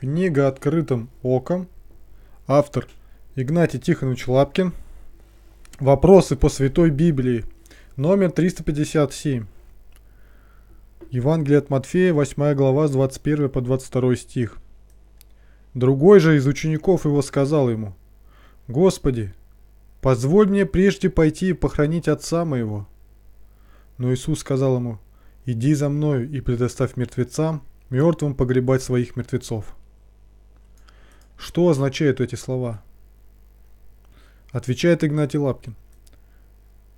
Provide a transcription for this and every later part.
Книга «Открытым оком». Автор Игнатий Тихонович Лапкин. Вопросы по Святой Библии. Номер 357. Евангелие от Матфея, 8 глава, с 21 по 22 стих. Другой же из учеников его сказал ему, «Господи, позволь мне прежде пойти и похоронить отца моего». Но Иисус сказал ему, «Иди за мною и предоставь мертвецам, мертвым погребать своих мертвецов». Что означают эти слова? Отвечает Игнатий Лапкин.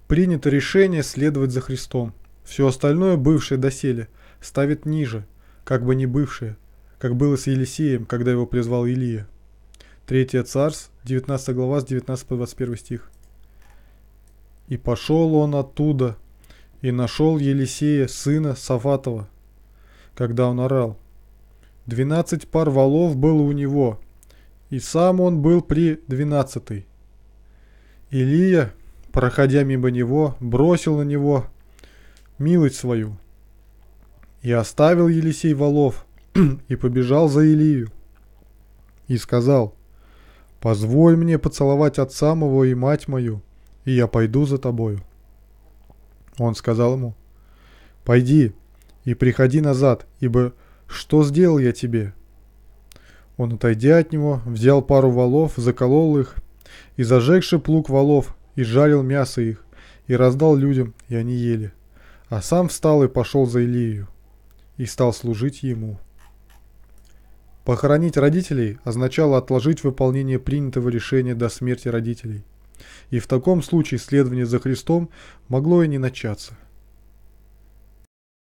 Принято решение следовать за Христом. Все остальное бывшее доселе ставит ниже, как бы не бывшее, как было с Елисеем, когда его призвал Илия. 3 Царств, 19 глава, с 19 по 21 стих. «И пошел он оттуда, и нашел Елисея, сына Сафатова, когда он орал. Двенадцать пар валов было у него, и сам он был при двенадцатой. Илия, проходя мимо него, бросил на него милость свою. И оставил Елисей Волов и побежал за Илию. И сказал, «Позволь мне поцеловать отца моего и мать мою, и я пойду за тобою». Он сказал ему, «Пойди и приходи назад, ибо что сделал я тебе?» Он, отойдя от него, взял пару валов, заколол их, и зажегши плуг валов, и жарил мясо их, и раздал людям, и они ели. А сам встал и пошел за Илию, и стал служить ему. Похоронить родителей означало отложить выполнение принятого решения до смерти родителей. И в таком случае следование за Христом могло и не начаться.